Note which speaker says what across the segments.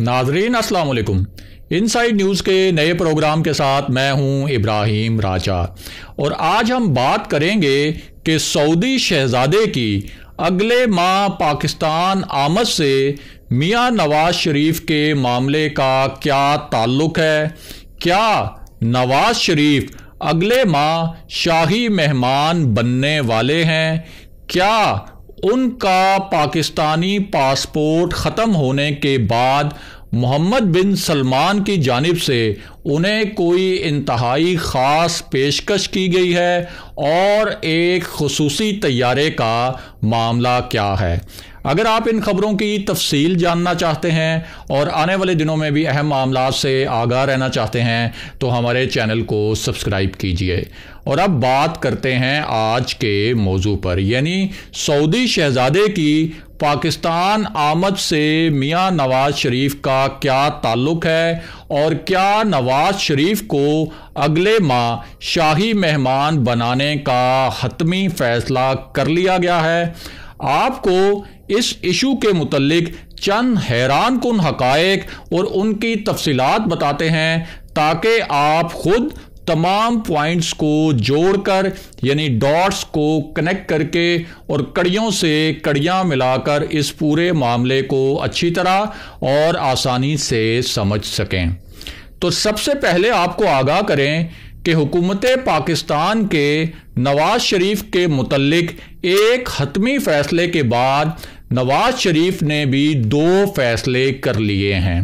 Speaker 1: नाजरीन अस्सलाम in inside news के नए प्रोग्राम के साथ मैं हूं इब्राहिम राजा और आज हम बात करेंगे कि सऊदी शहजादे की अगले माह पाकिस्तान आमद से मियां नवाज शरीफ के मामले का क्या ताल्लुक है क्या नवाज शरीफ अगले माह शाही मेहमान बनने वाले हैं क्या उनका पाकिस्तानी पासपोर्ट ख़त्म होने के बाद मोहम्मद बिन सलमान की जानब से उन्हें कोई इंतहाई ख़ास पेशकश की गई है और एक खसूसी तैयारे का मामला क्या है अगर आप इन खबरों की तफसील जानना चाहते हैं और आने वाले दिनों में भी अहम मामला से आगाह रहना चाहते हैं तो हमारे चैनल को सब्सक्राइब कीजिए और अब बात करते हैं आज के मौजू पर यानी सऊदी शहजादे की पाकिस्तान आमद से मियां नवाज शरीफ का क्या ताल्लुक है और क्या नवाज शरीफ को अगले माह शाही मेहमान बनाने का हतमी फैसला कर लिया गया है आपको इस इशू के मुतलिक चंद हैरान कन हकायक और उनकी तफसीत बताते हैं ताकि आप खुद तमाम पॉइंट्स को जोड़कर यानी डॉट्स को कनेक्ट करके और कड़ियों से कड़ियाँ मिलाकर इस पूरे मामले को अच्छी तरह और आसानी से समझ सकें तो सबसे पहले आपको आगाह करें कि हुकूमत पाकिस्तान के नवाज शरीफ के मुतलक एक हतमी फैसले के बाद नवाज शरीफ ने भी दो फैसले कर लिए हैं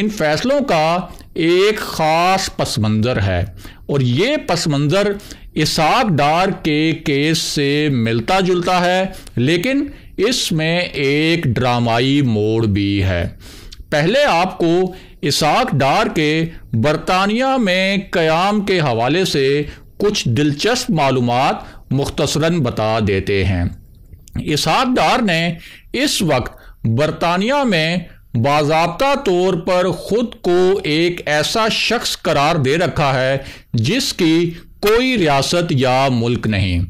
Speaker 1: इन फैसलों का एक ख़ास पस मंज़र है और ये पस मंज़र इसाक डार के केस से मिलता जुलता है लेकिन इसमें एक ड्रामाई मोड़ भी है पहले आपको इसाक डार के बरतानिया में क़याम के हवाले से कुछ दिलचस्प मालूम मुख्तसरा बता देते हैं इसाक डार ने इस वक्त बरतानिया में बाजाबता तौर पर खुद को एक ऐसा शख्स करार दे रखा है जिसकी कोई रियासत या मुल्क नहीं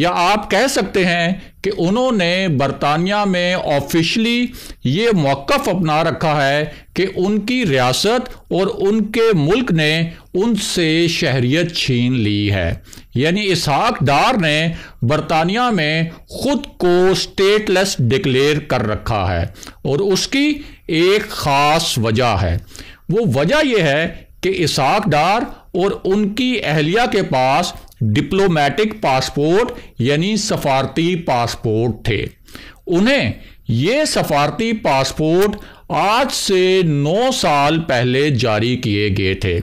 Speaker 1: या आप कह सकते हैं कि उन्होंने बरतानिया में ऑफिशली ये मौक़ अपना रखा है कि उनकी रियासत और उनके मुल्क ने उनसे शहरीत छीन ली है यानी इसहाक डार ने बरतानिया में खुद को स्टेटलेस डिक्लेयर कर रखा है और उसकी एक ख़ास वजह है वो वजह यह है कि इसहाक डार और उनकी अहलिया के पास डिप्लोमेटिक पासपोर्ट यानी सफारती पासपोर्ट थे उन्हें ये सफारती पासपोर्ट आज से नौ साल पहले जारी किए गए थे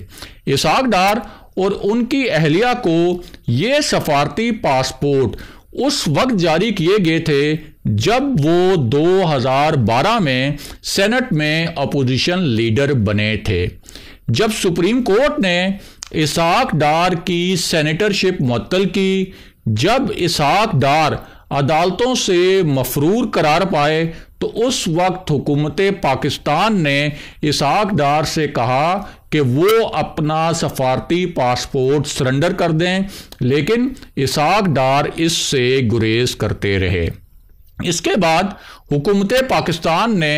Speaker 1: इसहाक डार और उनकी अहलिया को ये सफारती पासपोर्ट उस वक्त जारी किए गए थे जब वो 2012 में सेनेट में अपोजिशन लीडर बने थे जब सुप्रीम कोर्ट ने इसाक डार की सेनेटरशिप मुअत्तल की जब इसाक डार अदालतों से मफरूर करार पाए तो उस वक्त हुकूमत पाकिस्तान ने इसाक डार से कहा कि वो अपना सफारती पासपोर्ट सरेंडर कर दें लेकिन इसाक डार इससे गुरेज करते रहे इसके बाद हुकूमत पाकिस्तान ने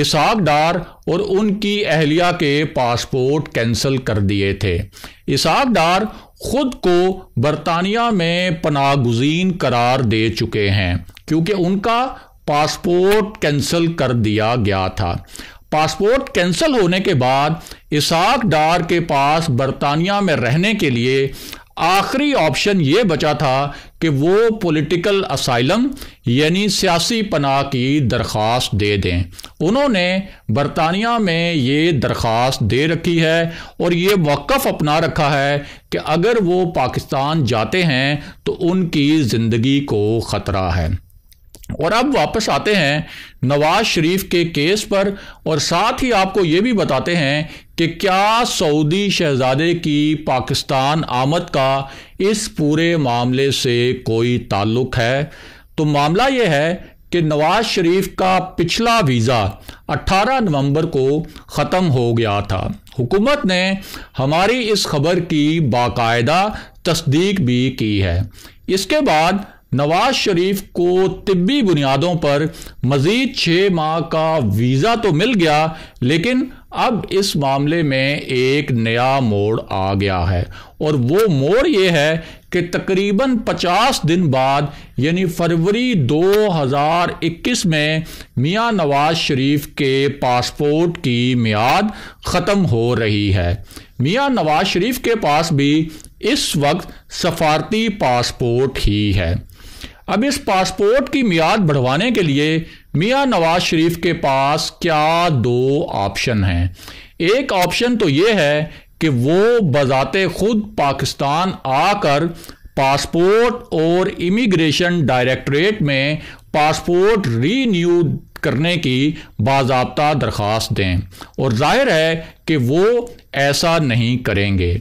Speaker 1: इसाक डार और उनकी अहलिया के पासपोर्ट कैंसिल कर दिए थे इसाक डार खुद को बरतानिया में पनागुजीन करार दे चुके हैं क्योंकि उनका पासपोर्ट कैंसिल कर दिया गया था पासपोर्ट कैंसिल होने के बाद इसाक डार के पास बरतानिया में रहने के लिए आखिरी ऑप्शन ये बचा था कि वो पॉलिटिकल असाइलम यानी सियासी पनाह की दरख्वास्त दे दें उन्होंने बरतानिया में ये दरख्वास्त दे रखी है और ये वक्फ अपना रखा है कि अगर वो पाकिस्तान जाते हैं तो उनकी ज़िंदगी को ख़तरा है और अब वापस आते हैं नवाज शरीफ के केस पर और साथ ही आपको ये भी बताते हैं कि क्या सऊदी शहजादे की पाकिस्तान आमद का इस पूरे मामले से कोई ताल्लुक है तो मामला यह है कि नवाज शरीफ का पिछला वीज़ा 18 नवंबर को ख़त्म हो गया था हुकूमत ने हमारी इस खबर की बाकायदा तस्दीक भी की है इसके बाद नवाज शरीफ को तिब्बी बुनियादों पर मजीद छः माह का वीज़ा तो मिल गया लेकिन अब इस मामले में एक नया मोड़ आ गया है और वो मोड़ ये है कि तकरीबन 50 दिन बाद यानी फरवरी 2021 में मियां नवाज शरीफ के पासपोर्ट की मियाद ख़त्म हो रही है मियां नवाज शरीफ के पास भी इस वक्त सफारती पासपोर्ट ही है अब इस पासपोर्ट की मियाद बढ़वाने के लिए मियाँ नवाज शरीफ के पास क्या दो ऑप्शन हैं एक ऑप्शन तो ये है कि वो बजात खुद पाकिस्तान आकर पासपोर्ट और इमिग्रेशन डायरेक्टरेट में पासपोर्ट रीन्यू करने की बाबा दरख्वास्त दें और जाहिर है कि वो ऐसा नहीं करेंगे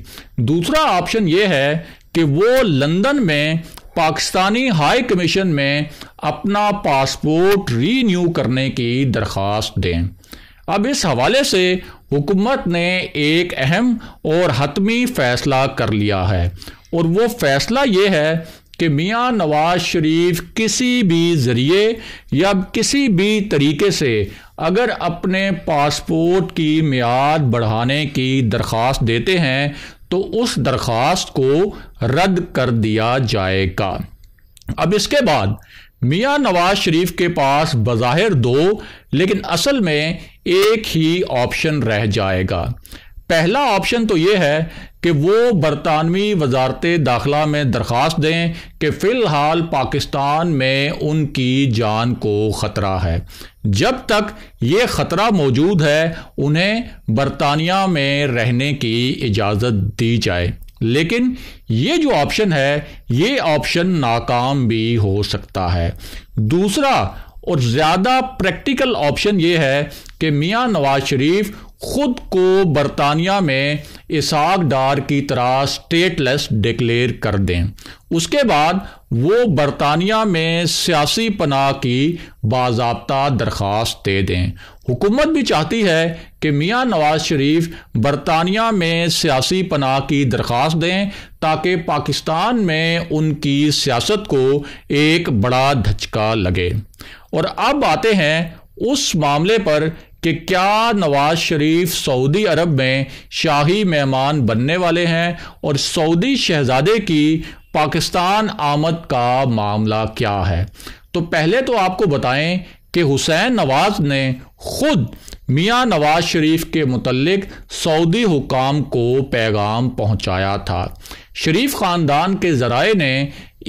Speaker 1: दूसरा ऑप्शन ये है कि वो लंदन में पाकिस्तानी हाई कमीशन में अपना पासपोर्ट रीन्यू करने की दरख्वास्त दें अब इस हवाले से हुकूमत ने एक अहम और हतमी फैसला कर लिया है और वो फैसला ये है कि मियाँ नवाज शरीफ किसी भी ज़रिए या किसी भी तरीके से अगर अपने पासपोर्ट की मियाद बढ़ाने की दरख्वास्त देते हैं तो उस दरख्वास्त को रद्द कर दिया जाएगा अब इसके बाद मियां नवाज शरीफ के पास बाहिर दो लेकिन असल में एक ही ऑप्शन रह जाएगा पहला ऑप्शन तो यह है कि वो बरतानवी वजारत दाखिला में दरख्वास्त दें कि फ़िलहाल पाकिस्तान में उनकी जान को ख़तरा है जब तक ये ख़तरा मौजूद है उन्हें बरतानिया में रहने की इजाज़त दी जाए लेकिन ये जो ऑप्शन है ये ऑप्शन नाकाम भी हो सकता है दूसरा और ज़्यादा प्रैक्टिकल ऑप्शन ये है कि मियाँ नवाज शरीफ खुद को बरतानिया में इसाक डार की तरह स्टेटलेस डिक्लेयर कर दें उसके बाद वो बरतानिया में सियासी पनाह की बाबा दरख्वास्त दे दें हुकूमत भी चाहती है कि मियाँ नवाज शरीफ बरतानिया में सियासी पनाह की दरख्वास्त दें ताकि पाकिस्तान में उनकी सियासत को एक बड़ा धचका लगे और अब आते हैं उस मामले पर कि क्या नवाज शरीफ सऊदी अरब में शाही मेहमान बनने वाले हैं और सऊदी शहजादे की पाकिस्तान आमद का मामला क्या है तो पहले तो आपको बताएं कि हुसैन नवाज ने खुद मियाँ नवाज शरीफ के मुतलक सऊदी हुकाम को पैगाम पहुँचाया था शरीफ ख़ानदान के ज़राए ने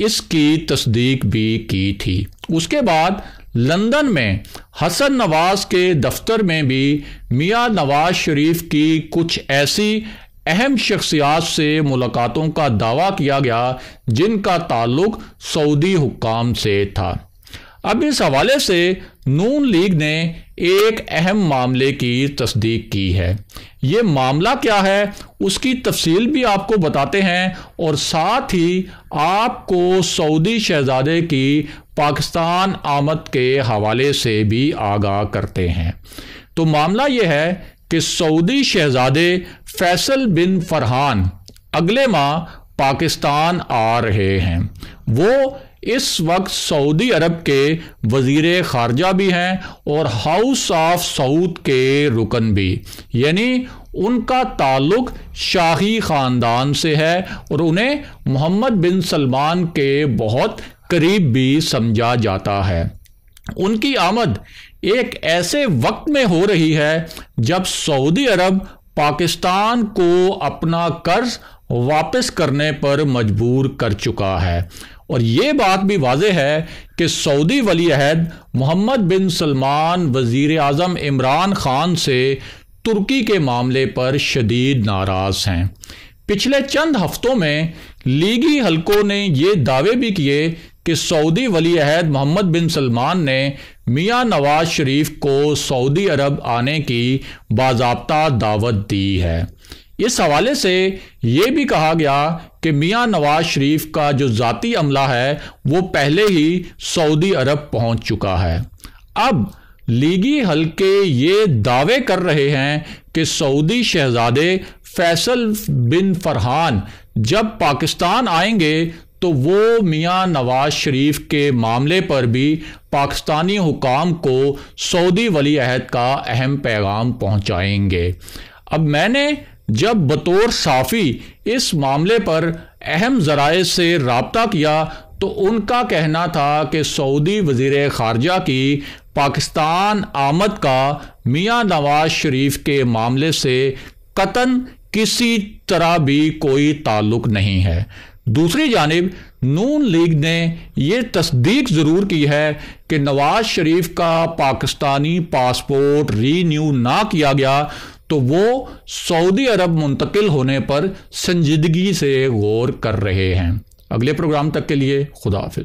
Speaker 1: इसकी तस्दीक भी की थी उसके बाद लंदन में हसन नवाज के दफ्तर में भी मियां नवाज शरीफ की कुछ ऐसी अहम शख्सियात से मुलाकातों का दावा किया गया जिनका ताल्लुक सऊदी हुकाम से था अब इस हवाले से नून लीग ने एक अहम मामले की तस्दीक की है ये मामला क्या है उसकी तफसील भी आपको बताते हैं और साथ ही आपको सऊदी शहजादे की पाकिस्तान आमद के हवाले से भी आगाह करते हैं तो मामला यह है कि सऊदी शहजादे फैसल बिन फरहान अगले माह पाकिस्तान आ रहे हैं वो इस वक्त सऊदी अरब के वजीर खारजा भी हैं और हाउस ऑफ सऊद के रुकन भी यानी उनका ताल्लुक शाही ख़ानदान से है और उन्हें मोहम्मद बिन सलमान के बहुत करीब भी समझा जाता है उनकी आमद एक ऐसे वक्त में हो रही है जब सऊदी अरब पाकिस्तान को अपना कर्ज वापस करने पर मजबूर कर चुका है और ये बात भी वाज है कि सऊदी वली अहद मोहम्मद बिन सलमान वज़ी अजम इमरान ख़ान से तुर्की के मामले पर शदीद नाराज़ हैं पिछले चंद हफ्तों में लीगी हलकों ने ये दावे भी किए कि सऊदी वली अहद मोहम्मद बिन सलमान ने मियां नवाज शरीफ को सऊदी अरब आने की बाजाबता दावत दी है इस हवाले से ये भी कहा गया कि मियां नवाज शरीफ का जो जाति अमला है वो पहले ही सऊदी अरब पहुंच चुका है अब लीगी हलके ये दावे कर रहे हैं कि सऊदी शहजादे फैसल बिन फरहान जब पाकिस्तान आएंगे तो वो मियां नवाज शरीफ के मामले पर भी पाकिस्तानी हुकाम को सऊदी वली अहद का अहम पैगाम पहुंचाएंगे अब मैंने जब बतौर साफ़ी इस मामले पर अहम जराए से रबता किया तो उनका कहना था कि सऊदी वजीर खारजा की पाकिस्तान आमद का मियां नवाज शरीफ के मामले से कतन किसी तरह भी कोई ताल्लुक नहीं है दूसरी जानब नून लीग ने यह तस्दीक ज़रूर की है कि नवाज शरीफ का पाकिस्तानी पासपोर्ट रीन्यू ना किया गया तो वो सऊदी अरब मुंतकिल होने पर संजीदगी से गौर कर रहे हैं अगले प्रोग्राम तक के लिए खुदाफि